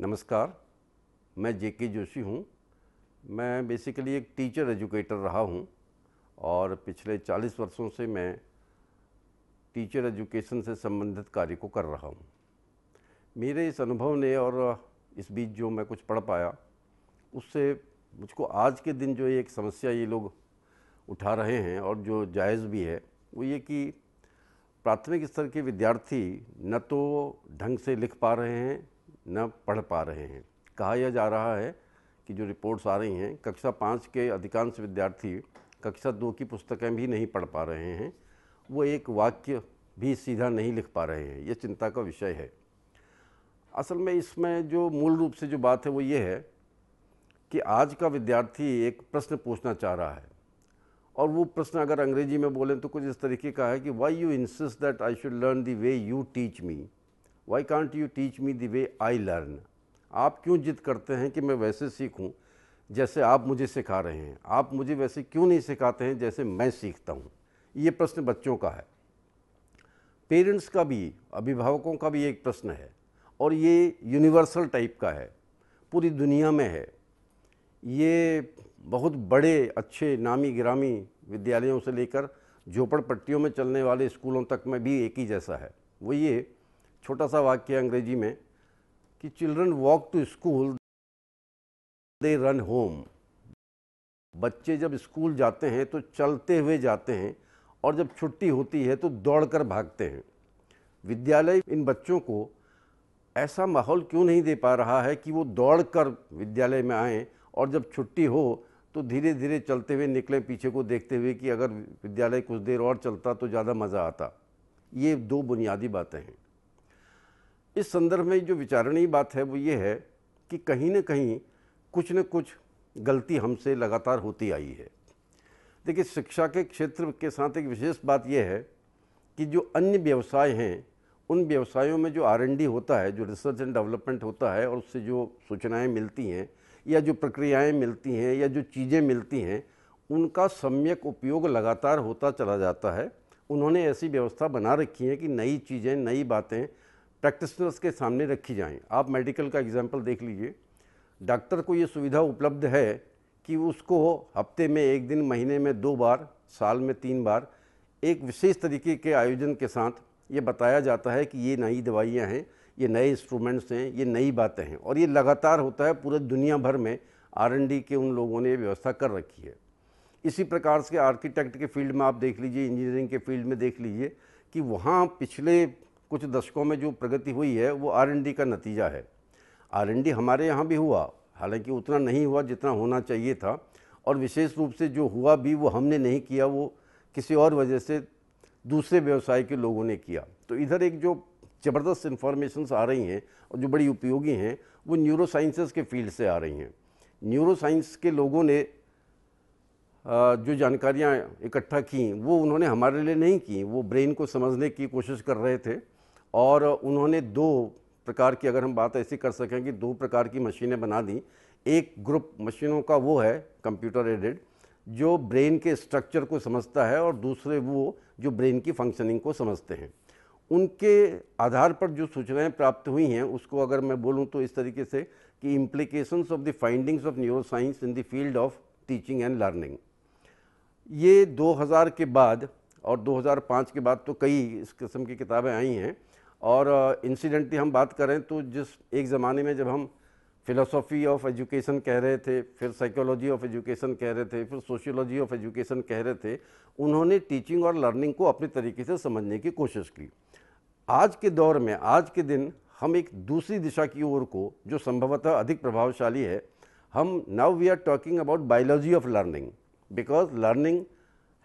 नमस्कार मैं जे के जोशी हूँ मैं बेसिकली एक टीचर एजुकेटर रहा हूँ और पिछले 40 वर्षों से मैं टीचर एजुकेशन से संबंधित कार्य को कर रहा हूँ मेरे इस अनुभव ने और इस बीच जो मैं कुछ पढ़ पाया उससे मुझको आज के दिन जो एक समस्या ये लोग उठा रहे हैं और जो जायज़ भी है वो ये कि प्राथमिक स्तर के विद्यार्थी न तो ढंग से लिख पा रहे हैं न पढ़ पा रहे हैं कहा यह जा रहा है कि जो रिपोर्ट्स आ रही हैं कक्षा पाँच के अधिकांश विद्यार्थी कक्षा दो की पुस्तकें भी नहीं पढ़ पा रहे हैं वो एक वाक्य भी सीधा नहीं लिख पा रहे हैं ये चिंता का विषय है असल में इसमें जो मूल रूप से जो बात है वो ये है कि आज का विद्यार्थी एक प्रश्न पूछना चाह रहा है और वो प्रश्न अगर अंग्रेजी में बोलें तो कुछ इस तरीके का है कि why you insist that I should learn the way you teach me why can't you teach me the way I learn आप क्यों जिद करते हैं कि मैं वैसे सीखूं जैसे आप मुझे सिखा रहे हैं आप मुझे वैसे क्यों नहीं सिखाते हैं जैसे मैं सीखता हूं ये प्रश्न बच्चों का है पेरेंट्स का भी अभिभावकों का भी एक प्रश्न है और ये यूनिवर्सल टाइप का है पूरी दुनिया में है ये बहुत बड़े अच्छे नामी ग्रामी विद्यालयों से लेकर झोपड़पट्टियों में चलने वाले स्कूलों तक में भी एक ही जैसा है वो ये छोटा सा वाक्य अंग्रेजी में कि children walk to school they run home बच्चे जब स्कूल जाते हैं तो चलते हुए जाते हैं और जब छुट्टी होती है तो दौड़कर भागते हैं विद्यालय इन बच्चों को ऐसा माहौल क्यों नहीं दे पा रहा है कि वो दौड़कर विद्यालय में आएँ और जब छुट्टी हो तो धीरे धीरे चलते हुए निकले पीछे को देखते हुए कि अगर विद्यालय कुछ देर और चलता तो ज़्यादा मज़ा आता ये दो बुनियादी बातें हैं इस संदर्भ में जो विचारणीय बात है वो ये है कि कहीं ना कहीं कुछ न कुछ गलती हमसे लगातार होती आई है देखिए शिक्षा के क्षेत्र के साथ एक विशेष बात यह है कि जो अन्य व्यवसाय हैं उन व्यवसायों में जो आर होता है जो रिसर्च एंड डेवलपमेंट होता है और उससे जो सूचनाएं मिलती हैं या जो प्रक्रियाएं मिलती हैं या जो चीज़ें मिलती हैं उनका सम्यक उपयोग लगातार होता चला जाता है उन्होंने ऐसी व्यवस्था बना रखी है कि नई चीज़ें नई बातें प्रैक्टिसनर्स तो के सामने रखी जाएं। आप मेडिकल का एग्जाम्पल देख लीजिए डॉक्टर को ये सुविधा उपलब्ध है कि उसको हफ्ते में एक दिन महीने में दो बार साल में तीन बार एक विशेष तरीके के आयोजन के साथ ये बताया जाता है कि ये नई दवाइयाँ हैं ये नए इंस्ट्रूमेंट्स हैं ये नई बातें हैं और ये लगातार होता है पूरे दुनिया भर में आर के उन लोगों ने व्यवस्था कर रखी है इसी प्रकार से आर्किटेक्ट के फील्ड में आप देख लीजिए इंजीनियरिंग के फील्ड में देख लीजिए कि वहाँ पिछले कुछ दशकों में जो प्रगति हुई है वो आर का नतीजा है आर हमारे यहाँ भी हुआ हालांकि उतना नहीं हुआ जितना होना चाहिए था और विशेष रूप से जो हुआ भी वो हमने नहीं किया वो किसी और वजह से दूसरे व्यवसाय के लोगों ने किया तो इधर एक जो ज़बरदस्त इन्फॉर्मेशंस आ रही हैं और जो बड़ी उपयोगी हैं वो न्यूरो साइंसेस के फील्ड से आ रही हैं न्यूरो साइंस के लोगों ने जो जानकारियाँ इकट्ठा की वो उन्होंने हमारे लिए नहीं की वो ब्रेन को समझने की कोशिश कर रहे थे और उन्होंने दो प्रकार की अगर हम बात ऐसी कर सकें कि दो प्रकार की मशीनें बना दी एक ग्रुप मशीनों का वो है कंप्यूटर एडेड जो ब्रेन के स्ट्रक्चर को समझता है और दूसरे वो जो ब्रेन की फंक्शनिंग को समझते हैं उनके आधार पर जो सूचनाएं प्राप्त हुई हैं उसको अगर मैं बोलूं तो इस तरीके से कि implications of the findings of neuro science in the field of teaching and learning ये 2000 के बाद और 2005 के बाद तो कई इस किस्म की किताबें आई हैं और इंसिडेंटली हम बात करें तो जिस एक ज़माने में जब हम फ़िलोसॉफ़ी ऑफ एजुकेशन कह रहे थे फिर साइकोलॉजी ऑफ एजुकेशन कह रहे थे फिर सोशियोलॉजी ऑफ एजुकेशन कह रहे थे उन्होंने टीचिंग और लर्निंग को अपने तरीके से समझने की कोशिश की आज के दौर में आज के दिन हम एक दूसरी दिशा की ओर को जो संभवतः अधिक प्रभावशाली है हम now we are talking about biology of learning because learning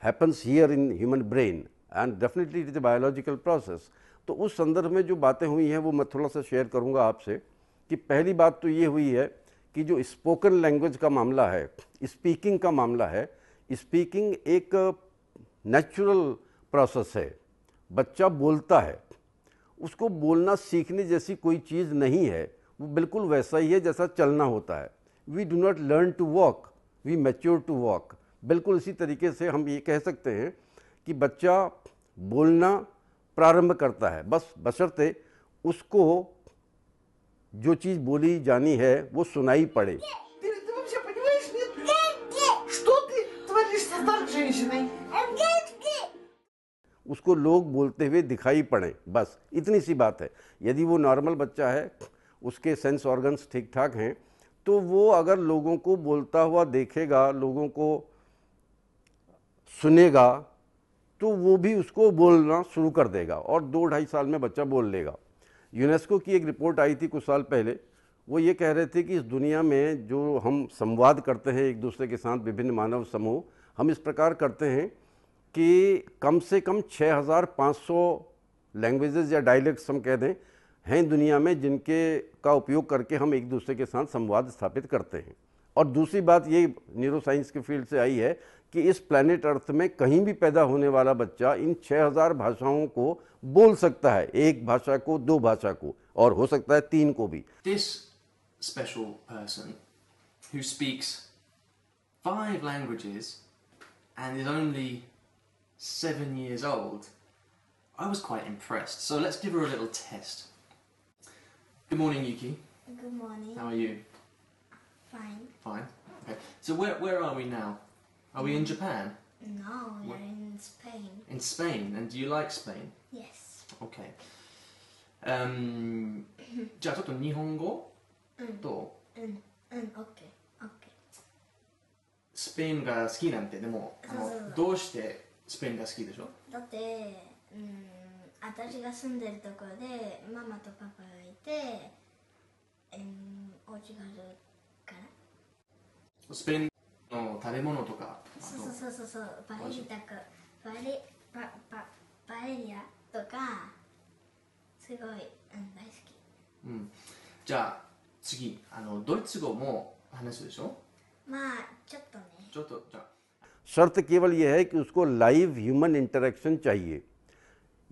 happens here in human brain and definitely it is a biological process तो उस संदर्भ में जो बातें हुई हैं वो मैं थोड़ा सा शेयर करूँगा आपसे कि पहली बात तो ये हुई है कि जो स्पोकन लैंग्वेज का मामला है स्पीकिंग का मामला है स्पीकिंग एक नेचुरल प्रोसेस है बच्चा बोलता है उसको बोलना सीखने जैसी कोई चीज़ नहीं है वो बिल्कुल वैसा ही है जैसा चलना होता है we do not learn to walk we mature to walk बिल्कुल इसी तरीके से हम ये कह सकते हैं कि बच्चा बोलना प्रारंभ करता है बस बशर्ते उसको जो चीज़ बोली जानी है वो सुनाई पड़े उसको लोग बोलते हुए दिखाई पड़े बस इतनी सी बात है यदि वो नॉर्मल बच्चा है उसके सेंस ऑर्गन्स ठीक ठाक हैं तो वो अगर लोगों को बोलता हुआ देखेगा लोगों को सुनेगा तो वो भी उसको बोलना शुरू कर देगा और दो ढाई साल में बच्चा बोल लेगा यूनेस्को की एक रिपोर्ट आई थी कुछ साल पहले वो ये कह रहे थे कि इस दुनिया में जो हम संवाद करते हैं एक दूसरे के साथ विभिन्न मानव समूह हम इस प्रकार करते हैं कि कम से कम 6,500 लैंग्वेजेस या डायलैक्ट्स हम कह दें हैं दुनिया में जिनके का उपयोग करके हम एक दूसरे के साथ संवाद स्थापित करते हैं और दूसरी बात ये न्यूरोसाइंस के फील्ड से आई है कि इस प्लैनेट अर्थ में कहीं भी पैदा होने वाला बच्चा इन 6000 भाषाओं को बोल सकता है एक भाषा को दो भाषा को और हो सकता है तीन को भी this special person who speaks five languages and is only seven years old I was quite impressed so let's give her a little test good morning Yuki good morning how are you fine fine okay so where where are we now Are we in Japan? No, we're in Spain. In Spain, and do you like Spain? Yes. Okay. Um, じゃあちょっと日本語と、うん、うん、うん、OK、OK。スペインが好きなんて、でも、あのどうしてスペインが好きでしょだって、うん、私が住んでるところで、ママとパパがいて、うん、お家があるから。スペイン食べ物とかそうそうそうそうバレリタクバレバババレリアとかすごい、うん、大好きうんじゃあ次あのドイツ語も話すでしょまあちょっとねちょっとじゃあ शर्त केवल यह है कि उसको live human interaction चाहिए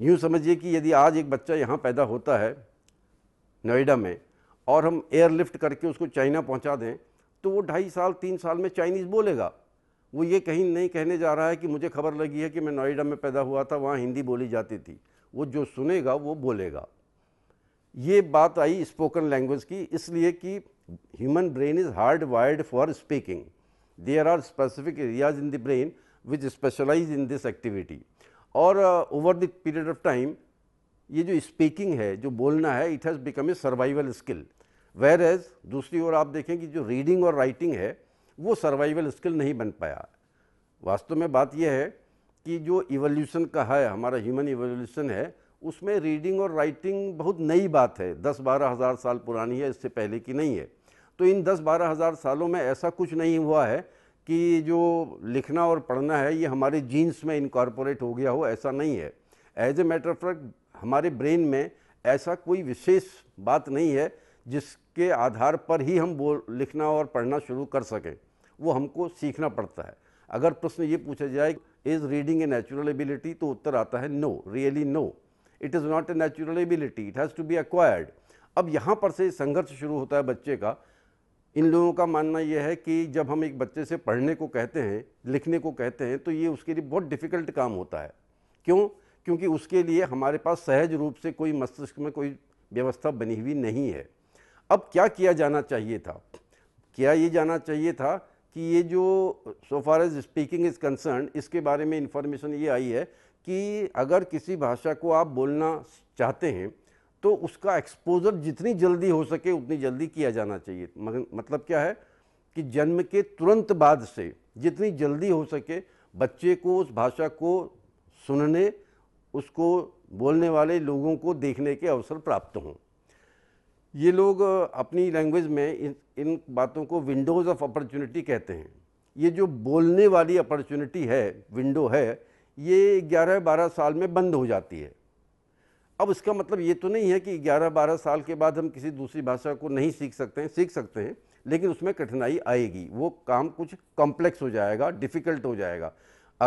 यूँ समझिए कि यदि आज एक बच्चा यहाँ पैदा होता है नोएडा में और हम एयरलिफ्ट करके उसको चाइना पहुँचा दें तो वो ढाई साल तीन साल में चाइनीज़ बोलेगा वो ये कहीं नहीं कहने जा रहा है कि मुझे खबर लगी है कि मैं नोएडा में पैदा हुआ था वहाँ हिंदी बोली जाती थी वो जो सुनेगा वो बोलेगा ये बात आई स्पोकन लैंग्वेज की इसलिए कि human brain is hard wired for speaking there are specific areas in the brain which specialize in this activity और over the period of time ये जो स्पीकिंग है जो बोलना है it has become a survival skill whereas दूसरी ओर आप देखें कि जो रीडिंग और राइटिंग है वो सर्वाइवल स्किल नहीं बन पाया वास्तव में बात यह है कि जो इवोल्यूशन का है हमारा ह्यूमन इवोल्यूशन है उसमें रीडिंग और राइटिंग बहुत नई बात है दस बारह हज़ार साल पुरानी है इससे पहले की नहीं है तो इन दस बारह हज़ार सालों में ऐसा कुछ नहीं हुआ है कि जो लिखना और पढ़ना है ये हमारे जीन्स में इनकॉर्पोरेट हो गया हो ऐसा नहीं है as a matter of fact हमारे ब्रेन में ऐसा कोई विशेष बात नहीं है जिसके आधार पर ही हम बोल लिखना और पढ़ना शुरू कर सकें वो हमको सीखना पड़ता है अगर प्रश्न ये पूछा जाए is reading a natural ability तो उत्तर आता है no really no it is not a natural ability it has to be acquired अब यहाँ पर से संघर्ष शुरू होता है बच्चे का इन लोगों का मानना यह है कि जब हम एक बच्चे से पढ़ने को कहते हैं लिखने को कहते हैं तो ये उसके लिए बहुत डिफ़िकल्ट काम होता है क्यों क्योंकि उसके लिए हमारे पास सहज रूप से कोई मस्तिष्क में कोई व्यवस्था बनी हुई नहीं है अब क्या किया जाना चाहिए था क्या ये जाना चाहिए था कि ये जो so far as speaking is concern इसके बारे में इंफॉर्मेशन ये आई है कि अगर किसी भाषा को आप बोलना चाहते हैं तो उसका एक्सपोजर जितनी जल्दी हो सके उतनी जल्दी किया जाना चाहिए मतलब क्या है कि जन्म के तुरंत बाद से जितनी जल्दी हो सके बच्चे को उस भाषा को सुनने उसको बोलने वाले लोगों को देखने के अवसर प्राप्त हों ये लोग अपनी लैंग्वेज में इन इन बातों को विंडोज़ ऑफ अपॉर्चुनिटी कहते हैं ये जो बोलने वाली अपॉर्चुनिटी है विंडो है ये 11-12 साल में बंद हो जाती है अब इसका मतलब ये तो नहीं है कि 11-12 साल के बाद हम किसी दूसरी भाषा को नहीं सीख सकते हैं सीख सकते हैं लेकिन उसमें कठिनाई आएगी वो काम कुछ कॉम्प्लेक्स हो जाएगा डिफ़िकल्ट हो जाएगा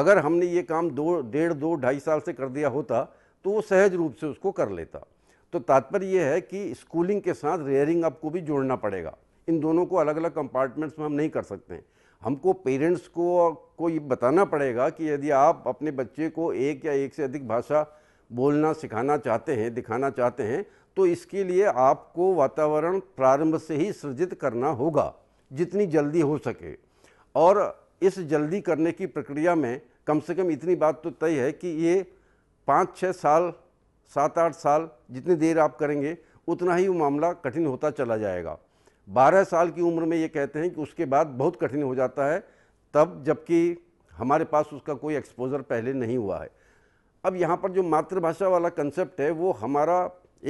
अगर हमने ये काम दो डेढ़ दो ढाई साल से कर दिया होता तो वो सहज रूप से उसको कर लेता तो तात्पर्य यह है कि स्कूलिंग के साथ रेयरिंग अप को भी जोड़ना पड़ेगा इन दोनों को अलग अलग कंपार्टमेंट्स में हम नहीं कर सकते हैं हमको पेरेंट्स को को ये बताना पड़ेगा कि यदि आप अपने बच्चे को एक या एक से अधिक भाषा बोलना सिखाना चाहते हैं दिखाना चाहते हैं तो इसके लिए आपको वातावरण प्रारंभ से ही सृजित करना होगा जितनी जल्दी हो सके और इस जल्दी करने की प्रक्रिया में कम से कम इतनी बात तो तय है कि ये पाँच छः साल सात आठ साल जितनी देर आप करेंगे उतना ही वो मामला कठिन होता चला जाएगा बारह साल की उम्र में ये कहते हैं कि उसके बाद बहुत कठिन हो जाता है तब जबकि हमारे पास उसका कोई एक्सपोज़र पहले नहीं हुआ है अब यहाँ पर जो मातृभाषा वाला कंसेप्ट है वो हमारा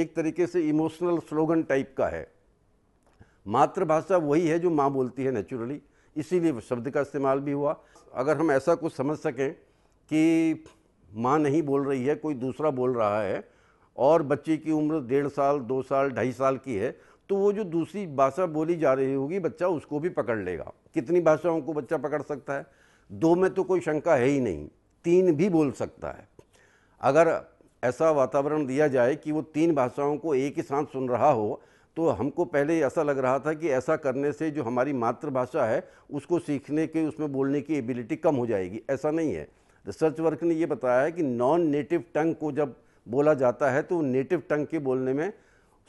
एक तरीके से इमोशनल स्लोगन टाइप का है मातृभाषा वही है जो माँ बोलती है नेचुरली इसीलिए शब्द का इस्तेमाल भी हुआ अगर हम ऐसा कुछ समझ सकें कि माँ नहीं बोल रही है कोई दूसरा बोल रहा है और बच्चे की उम्र डेढ़ साल दो साल ढाई साल की है तो वो जो दूसरी भाषा बोली जा रही होगी बच्चा उसको भी पकड़ लेगा कितनी भाषाओं को बच्चा पकड़ सकता है दो में तो कोई शंका है ही नहीं तीन भी बोल सकता है अगर ऐसा वातावरण दिया जाए कि वो तीन भाषाओं को एक ही साथ सुन रहा हो तो हमको पहले ऐसा लग रहा था कि ऐसा करने से जो हमारी मातृभाषा है उसको सीखने के उसमें बोलने की एबिलिटी कम हो जाएगी ऐसा नहीं है रिसर्च वर्क ने ये बताया है कि नॉन नेटिव टंग को जब बोला जाता है तो नेटिव टंग के बोलने में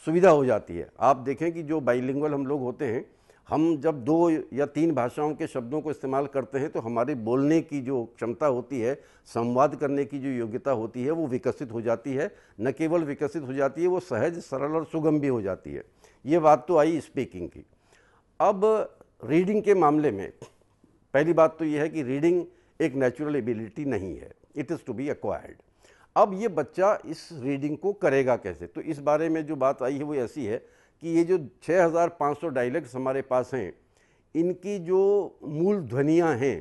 सुविधा हो जाती है आप देखें कि जो बाइलिंगुअल हम लोग होते हैं हम जब दो या तीन भाषाओं के शब्दों को इस्तेमाल करते हैं तो हमारे बोलने की जो क्षमता होती है संवाद करने की जो योग्यता होती है वो विकसित हो जाती है न केवल विकसित हो जाती है वो सहज सरल और सुगम भी हो जाती है ये बात तो आई स्पीकिंग की अब रीडिंग के मामले में पहली बात तो ये है कि रीडिंग एक नेचुरल एबिलिटी नहीं है it is to be acquired अब ये बच्चा इस रीडिंग को करेगा कैसे तो इस बारे में जो बात आई है वो ऐसी है कि ये जो 6500 डायलैक्ट्स हमारे पास हैं इनकी जो मूल ध्वनियाँ हैं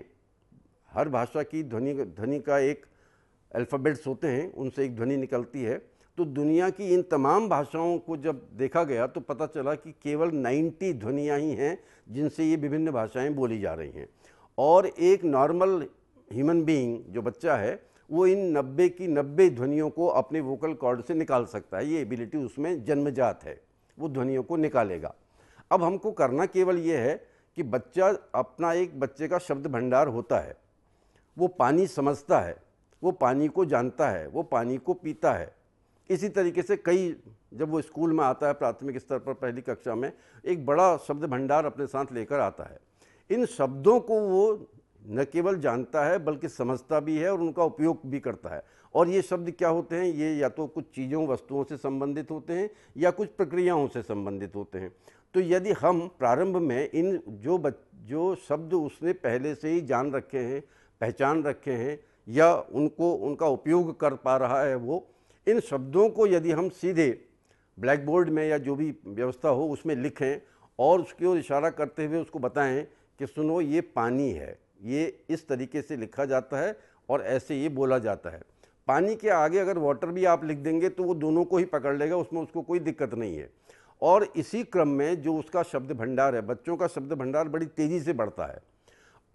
हर भाषा की ध्वनि ध्वनि का एक अल्फ़ाबेट्स होते हैं उनसे एक ध्वनि निकलती है तो दुनिया की इन तमाम भाषाओं को जब देखा गया तो पता चला कि केवल 90 ध्वनियाँ ही हैं जिनसे ये विभिन्न भाषाएं बोली जा रही हैं और एक नॉर्मल ह्यूमन बीइंग जो बच्चा है वो इन नब्बे की नब्बे ध्वनियों को अपने वोकल कॉर्ड से निकाल सकता है ये एबिलिटी उसमें जन्मजात है वो ध्वनियों को निकालेगा अब हमको करना केवल ये है कि बच्चा अपना एक बच्चे का शब्द भंडार होता है वो पानी समझता है वो पानी को जानता है वो पानी को पीता है इसी तरीके से कई जब वो स्कूल में आता है प्राथमिक स्तर पर पहली कक्षा में एक बड़ा शब्द भंडार अपने साथ लेकर आता है इन शब्दों को वो न केवल जानता है बल्कि समझता भी है और उनका उपयोग भी करता है और ये शब्द क्या होते हैं ये या तो कुछ चीज़ों वस्तुओं से संबंधित होते हैं या कुछ प्रक्रियाओं से संबंधित होते हैं तो यदि हम प्रारंभ में इन जो बच जो शब्द उसने पहले से ही जान रखे हैं पहचान रखे हैं या उनको उनका उपयोग कर पा रहा है वो इन शब्दों को यदि हम सीधे ब्लैक बोर्ड में या जो भी व्यवस्था हो उसमें लिखें और उसकी ओर इशारा करते हुए उसको बताएं कि सुनो ये पानी है ये इस तरीके से लिखा जाता है और ऐसे ये बोला जाता है पानी के आगे अगर वाटर भी आप लिख देंगे तो वो दोनों को ही पकड़ लेगा उसमें उसको कोई दिक्कत नहीं है और इसी क्रम में जो उसका शब्द भंडार है बच्चों का शब्द भंडार बड़ी तेज़ी से बढ़ता है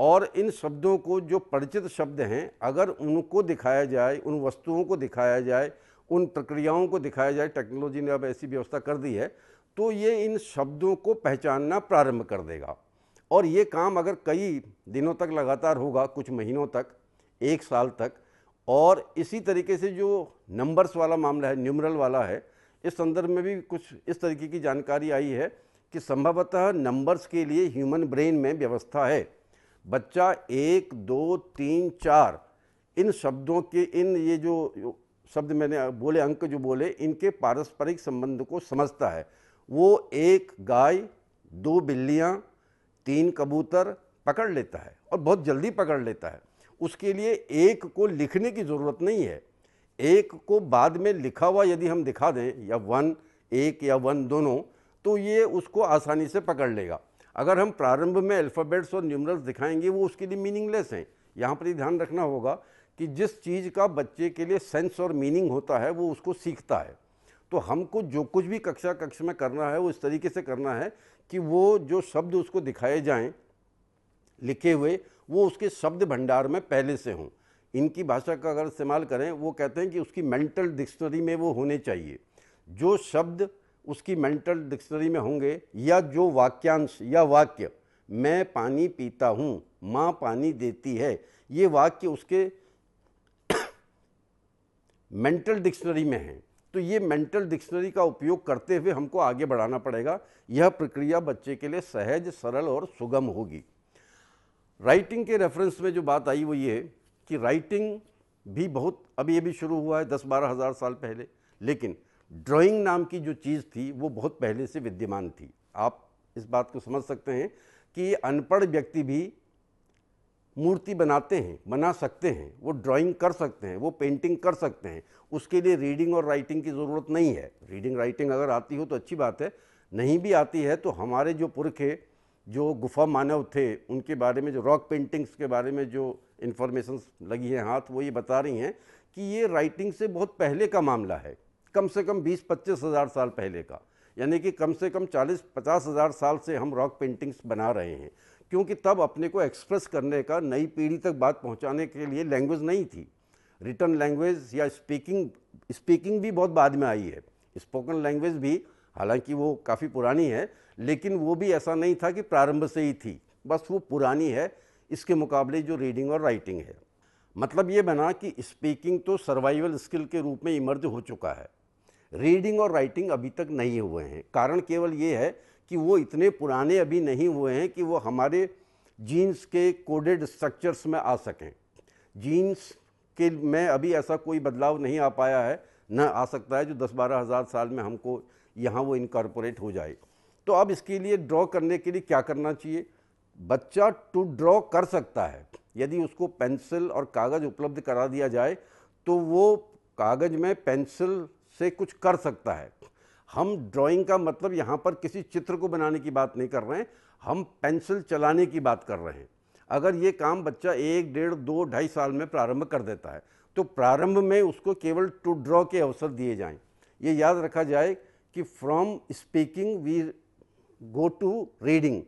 और इन शब्दों को जो परिचित शब्द हैं अगर उनको दिखाया जाए उन वस्तुओं को दिखाया जाए उन प्रक्रियाओं को दिखाया जाए टेक्नोलॉजी ने अब ऐसी व्यवस्था कर दी है तो ये इन शब्दों को पहचानना प्रारंभ कर देगा और ये काम अगर कई दिनों तक लगातार होगा कुछ महीनों तक एक साल तक और इसी तरीके से जो नंबर्स वाला मामला है न्यूमरल वाला है इस संदर्भ में भी कुछ इस तरीके की जानकारी आई है कि संभवतः नंबर्स के लिए ह्यूमन ब्रेन में व्यवस्था है बच्चा एक दो तीन चार इन शब्दों के इन ये जो शब्द मैंने बोले अंक जो बोले इनके पारस्परिक संबंध को समझता है वो एक गाय दो बिल्लियाँ तीन कबूतर पकड़ लेता है और बहुत जल्दी पकड़ लेता है उसके लिए एक को लिखने की ज़रूरत नहीं है एक को बाद में लिखा हुआ यदि हम दिखा दें या वन एक या वन दोनों तो ये उसको आसानी से पकड़ लेगा अगर हम प्रारंभ में अल्फ़ाबेट्स और न्यूमरल्स दिखाएंगे वो उसके लिए मीनिंगलेस हैं यहाँ पर ही ध्यान रखना होगा कि जिस चीज़ का बच्चे के लिए सेंस और मीनिंग होता है वो उसको सीखता है तो हमको जो कुछ भी कक्षा कक्ष में करना है वो इस तरीके से करना है कि वो जो शब्द उसको दिखाए जाएं लिखे हुए वो उसके शब्द भंडार में पहले से हों इनकी भाषा का अगर इस्तेमाल करें वो कहते हैं कि उसकी मेंटल डिक्शनरी में वो होने चाहिए जो शब्द उसकी मेंटल डिक्शनरी में होंगे या जो वाक्यांश या वाक्य मैं पानी पीता हूँ माँ पानी देती है ये वाक्य उसके मेंटल डिक्शनरी में हैं तो ये मेंटल डिक्शनरी का उपयोग करते हुए हमको आगे बढ़ाना पड़ेगा यह प्रक्रिया बच्चे के लिए सहज सरल और सुगम होगी राइटिंग के रेफरेंस में जो बात आई वो ये कि राइटिंग भी बहुत अभी ये भी शुरू हुआ है दस बारह हज़ार साल पहले लेकिन ड्राइंग नाम की जो चीज़ थी वो बहुत पहले से विद्यमान थी आप इस बात को समझ सकते हैं कि अनपढ़ व्यक्ति भी मूर्ति बनाते हैं बना सकते हैं वो ड्राइंग कर सकते हैं वो पेंटिंग कर सकते हैं उसके लिए रीडिंग और राइटिंग की ज़रूरत नहीं है रीडिंग राइटिंग अगर आती हो तो अच्छी बात है नहीं भी आती है तो हमारे जो पुरखे जो गुफा मानव थे उनके बारे में जो रॉक पेंटिंग्स के बारे में जो इन्फॉर्मेशन लगी हैं हाथ वो ये बता रही हैं कि ये राइटिंग से बहुत पहले का मामला है कम से कम बीस पच्चीस हज़ार साल पहले का यानी कि कम से कम चालीस पचास हज़ार साल से हम रॉक पेंटिंग्स बना रहे हैं क्योंकि तब अपने को एक्सप्रेस करने का नई पीढ़ी तक बात पहुंचाने के लिए लैंग्वेज नहीं थी रिटर्न लैंग्वेज या स्पीकिंग स्पीकिंग भी बहुत बाद में आई है स्पोकन लैंग्वेज भी हालांकि वो काफ़ी पुरानी है लेकिन वो भी ऐसा नहीं था कि प्रारंभ से ही थी बस वो पुरानी है इसके मुकाबले जो रीडिंग और राइटिंग है मतलब ये बना कि स्पीकिंग तो सर्वाइवल स्किल के रूप में इमर्ज हो चुका है रीडिंग और राइटिंग अभी तक नहीं हुए हैं कारण केवल ये है कि वो इतने पुराने अभी नहीं हुए हैं कि वो हमारे जीन्स के कोडेड स्ट्रक्चर्स में आ सकें जीन्स के में अभी ऐसा कोई बदलाव नहीं आ पाया है न आ सकता है जो दस बारह हज़ार साल में हमको यहाँ वो इनकॉर्पोरेट हो जाए तो अब इसके लिए ड्रॉ करने के लिए क्या करना चाहिए बच्चा टू ड्रॉ कर सकता है यदि उसको पेंसिल और कागज़ उपलब्ध करा दिया जाए तो वो कागज़ में पेंसिल से कुछ कर सकता है हम ड्राइंग का मतलब यहाँ पर किसी चित्र को बनाने की बात नहीं कर रहे हैं हम पेंसिल चलाने की बात कर रहे हैं अगर ये काम बच्चा एक डेढ़ दो ढाई साल में प्रारंभ कर देता है तो प्रारंभ में उसको केवल टू ड्रॉ के अवसर दिए जाएं ये याद रखा जाए कि from speaking we go to reading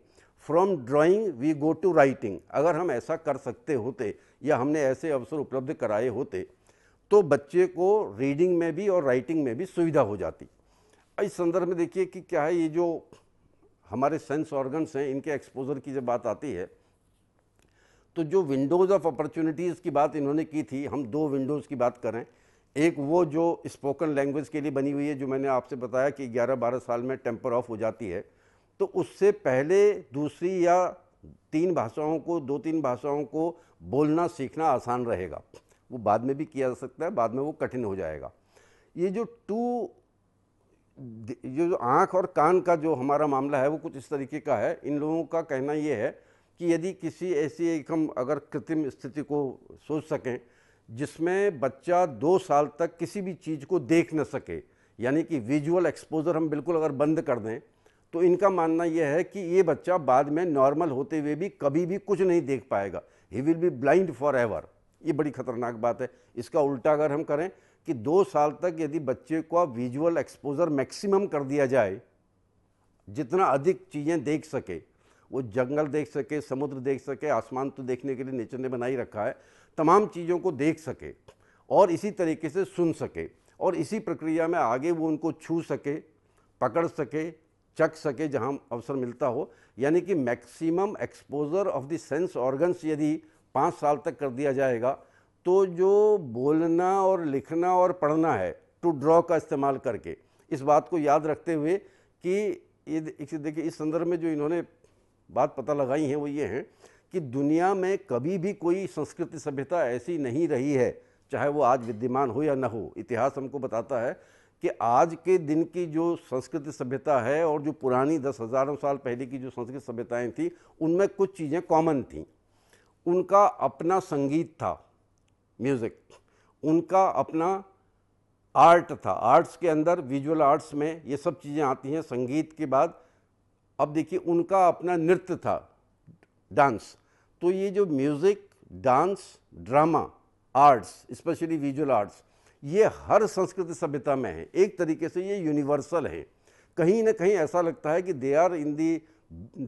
from drawing we go to writing अगर हम ऐसा कर सकते होते या हमने ऐसे अवसर उपलब्ध कराए होते तो बच्चे को रीडिंग में भी और राइटिंग में भी सुविधा हो जाती इस संदर्भ में देखिए कि क्या है ये जो हमारे सेंस ऑर्गन्स हैं इनके एक्सपोजर की जब बात आती है तो जो विंडोज़ ऑफ अपॉर्चुनिटीज़ की बात इन्होंने की थी हम दो विंडोज़ की बात करें एक वो जो स्पोकन लैंग्वेज के लिए बनी हुई है जो मैंने आपसे बताया कि 11-12 साल में टेम्पर ऑफ हो जाती है तो उससे पहले दूसरी या तीन भाषाओं को दो तीन भाषाओं को बोलना सीखना आसान रहेगा वो बाद में भी किया जा सकता है बाद में वो कठिन हो जाएगा ये जो टू ये जो आँख और कान का जो हमारा मामला है वो कुछ इस तरीके का है इन लोगों का कहना ये है कि यदि किसी ऐसी एक हम अगर कृत्रिम स्थिति को सोच सकें जिसमें बच्चा दो साल तक किसी भी चीज़ को देख न सके यानी कि विजुअल एक्सपोजर हम बिल्कुल अगर बंद कर दें तो इनका मानना यह है कि ये बच्चा बाद में नॉर्मल होते हुए भी कभी भी कुछ नहीं देख पाएगा ही will be blind forever ये बड़ी खतरनाक बात है इसका उल्टा अगर हम करें कि दो साल तक यदि बच्चे को विजुअल एक्सपोजर मैक्सिमम कर दिया जाए जितना अधिक चीज़ें देख सके वो जंगल देख सके समुद्र देख सके आसमान तो देखने के लिए नेचर ने बनाई रखा है तमाम चीज़ों को देख सके और इसी तरीके से सुन सके और इसी प्रक्रिया में आगे वो उनको छू सके पकड़ सके चख सके जहाँ अवसर मिलता हो यानी कि maximum exposure of the sense organs यदि पाँच साल तक कर दिया जाएगा तो जो बोलना और लिखना और पढ़ना है टू ड्रॉ का इस्तेमाल करके इस बात को याद रखते हुए कि ये देखिए इस संदर्भ में जो इन्होंने बात पता लगाई है वो ये हैं कि दुनिया में कभी भी कोई संस्कृति सभ्यता ऐसी नहीं रही है चाहे वो आज विद्यमान हो या ना हो इतिहास हमको बताता है कि आज के दिन की जो संस्कृति सभ्यता है और जो पुरानी दस हज़ारों साल पहले की जो संस्कृत सभ्यताएं थी उनमें कुछ चीज़ें कॉमन थीं उनका अपना संगीत था म्यूज़िक उनका अपना आर्ट था आर्ट्स के अंदर विजुअल आर्ट्स में ये सब चीज़ें आती हैं संगीत के बाद अब देखिए उनका अपना नृत्य था डांस तो ये जो music dance drama arts specially visual arts ये हर संस्कृति सभ्यता में है एक तरीके से ये यूनिवर्सल है कहीं ना कहीं ऐसा लगता है कि they are in the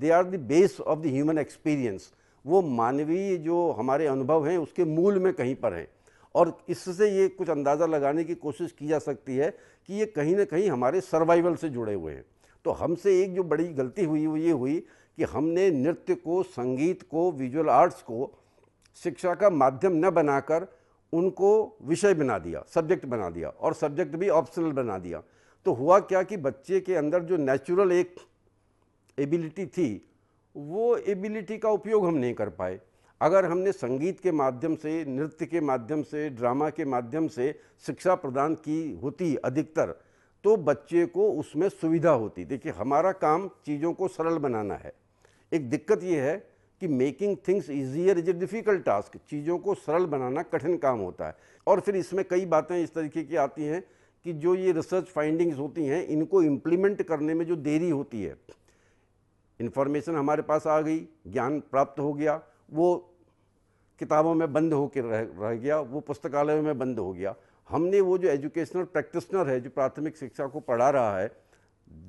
they are the base of the human experience वो मानवीय जो हमारे अनुभव हैं उसके मूल में कहीं पर हैं और इससे ये कुछ अंदाज़ा लगाने की कोशिश की जा सकती है कि ये कहीं ना कहीं हमारे सर्वाइवल से जुड़े हुए हैं तो हमसे एक जो बड़ी गलती हुई वो ये हुई कि हमने नृत्य को संगीत को विजुअल आर्ट्स को शिक्षा का माध्यम न बनाकर उनको विषय बना दिया सब्जेक्ट बना दिया और सब्जेक्ट भी ऑप्शनल बना दिया तो हुआ क्या कि बच्चे के अंदर जो नेचुरल एक एबिलिटी थी वो एबिलिटी का उपयोग हम नहीं कर पाए अगर हमने संगीत के माध्यम से नृत्य के माध्यम से ड्रामा के माध्यम से शिक्षा प्रदान की होती अधिकतर तो बच्चे को उसमें सुविधा होती देखिए हमारा काम चीज़ों को सरल बनाना है एक दिक्कत ये है कि making things easier is a difficult task चीज़ों को सरल बनाना कठिन काम होता है और फिर इसमें कई बातें इस तरीके की आती हैं कि जो ये रिसर्च फाइंडिंग्स होती हैं इनको इम्प्लीमेंट करने में जो देरी होती है इन्फॉर्मेशन हमारे पास आ गई ज्ञान प्राप्त हो गया वो किताबों में बंद होकर रह रह गया वो पुस्तकालयों में बंद हो गया हमने वो जो एजुकेशनल प्रैक्टिसनर है जो प्राथमिक शिक्षा को पढ़ा रहा है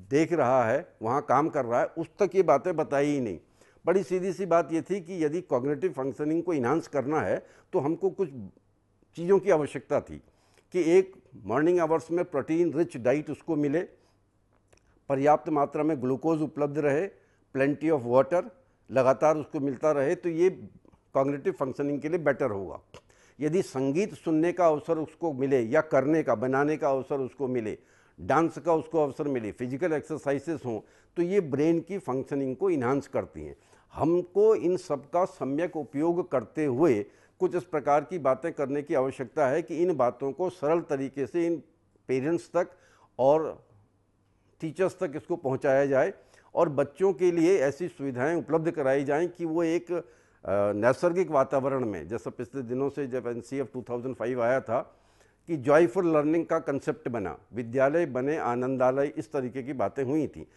देख रहा है वहाँ काम कर रहा है उस तक ये बातें बताई ही नहीं बड़ी सीधी सी बात ये थी कि यदि कॉग्नेटिव फंक्शनिंग को इन्हांस करना है तो हमको कुछ चीज़ों की आवश्यकता थी कि एक मॉर्निंग आवर्स में प्रोटीन रिच डाइट उसको मिले पर्याप्त मात्रा में ग्लूकोज उपलब्ध रहे प्लेंटी ऑफ वाटर लगातार उसको मिलता रहे तो ये कॉग्नेटिव फंक्शनिंग के लिए बेटर होगा यदि संगीत सुनने का अवसर उसको मिले या करने का बनाने का अवसर उसको मिले डांस का उसको अवसर मिले फिजिकल एक्सरसाइजेस हों तो ये ब्रेन की फंक्शनिंग को इन्हांस करती हैं हमको इन सब का सम्यक उपयोग करते हुए कुछ इस प्रकार की बातें करने की आवश्यकता है कि इन बातों को सरल तरीके से इन पेरेंट्स तक और टीचर्स तक इसको पहुंचाया जाए और बच्चों के लिए ऐसी सुविधाएं उपलब्ध कराई जाएं कि वो एक नैसर्गिक वातावरण में जैसा पिछले दिनों से जब एन सी आया था कि जॉयफुल लर्निंग का कंसेप्ट बना विद्यालय बने आनंदालय इस तरीके की बातें हुई थी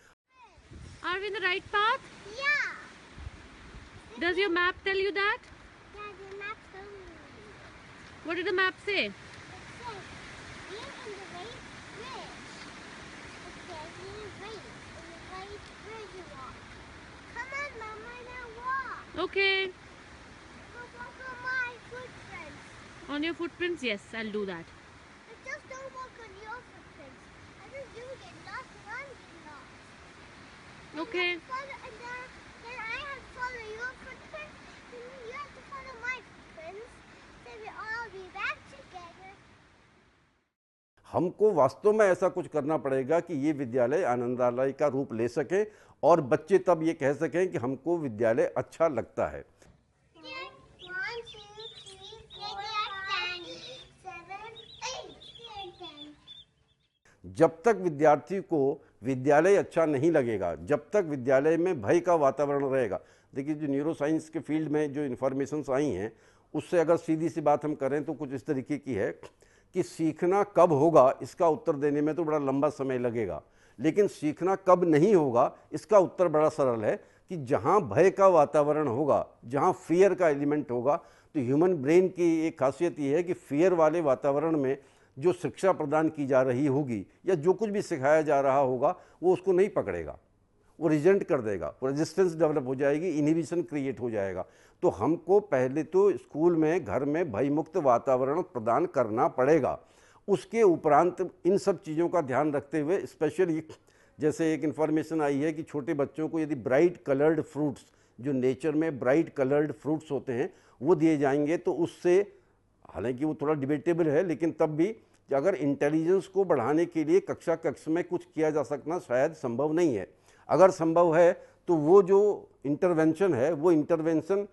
Does your map tell you that? Yeah, the map told me. What did the map say? Come on, Mama, walk. Okay. Walk on my footprints. On your footprints? Yes, I'll do that. just don't walk on your footprints. I just get lost and I'm getting lost. Okay. हमको वास्तव में ऐसा कुछ करना पड़ेगा कि ये विद्यालय आनंदालय का रूप ले सके और बच्चे तब ये कह सकें कि हमको विद्यालय अच्छा लगता है जब तक विद्यार्थी को विद्यालय अच्छा नहीं लगेगा जब तक विद्यालय में भय का वातावरण रहेगा देखिए जो न्यूरो साइंस के फील्ड में जो इन्फॉर्मेशन आई हैं उससे अगर सीधी सी बात हम करें तो कुछ इस तरीके की है कि सीखना कब होगा इसका उत्तर देने में तो बड़ा लंबा समय लगेगा लेकिन सीखना कब नहीं होगा इसका उत्तर बड़ा सरल है कि जहाँ भय का वातावरण होगा जहाँ फियर का एलिमेंट होगा तो ह्यूमन ब्रेन की एक खासियत ये है कि फियर वाले वातावरण में जो शिक्षा प्रदान की जा रही होगी या जो कुछ भी सिखाया जा रहा होगा वो उसको नहीं पकड़ेगा वो रिजेंट कर देगा वो रेजिस्टेंस डेवलप हो जाएगी इनहिबिशन क्रिएट हो जाएगा तो हमको पहले तो स्कूल में घर में भयमुक्त वातावरण प्रदान करना पड़ेगा उसके उपरांत इन सब चीज़ों का ध्यान रखते हुए स्पेशली जैसे एक इन्फॉर्मेशन आई है कि छोटे बच्चों को यदि ब्राइट कलर्ड फ्रूट्स जो नेचर में ब्राइट कलर्ड फ्रूट्स होते हैं वो दिए जाएंगे तो उससे हालांकि वो थोड़ा डिबेटेबल है लेकिन तब भी अगर इंटेलिजेंस को बढ़ाने के लिए कक्षा कक्ष में कुछ किया जा सकना शायद संभव नहीं है अगर संभव है तो वो जो इंटरवेंशन है वो इंटरवेंशन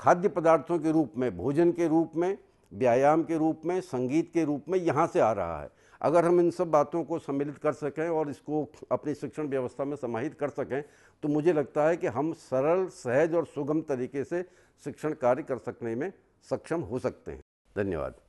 खाद्य पदार्थों के रूप में भोजन के रूप में व्यायाम के रूप में संगीत के रूप में यहाँ से आ रहा है अगर हम इन सब बातों को सम्मिलित कर सकें और इसको अपनी शिक्षण व्यवस्था में समाहित कर सकें तो मुझे लगता है कि हम सरल सहज और सुगम तरीके से शिक्षण कार्य कर सकने में सक्षम हो सकते हैं धन्यवाद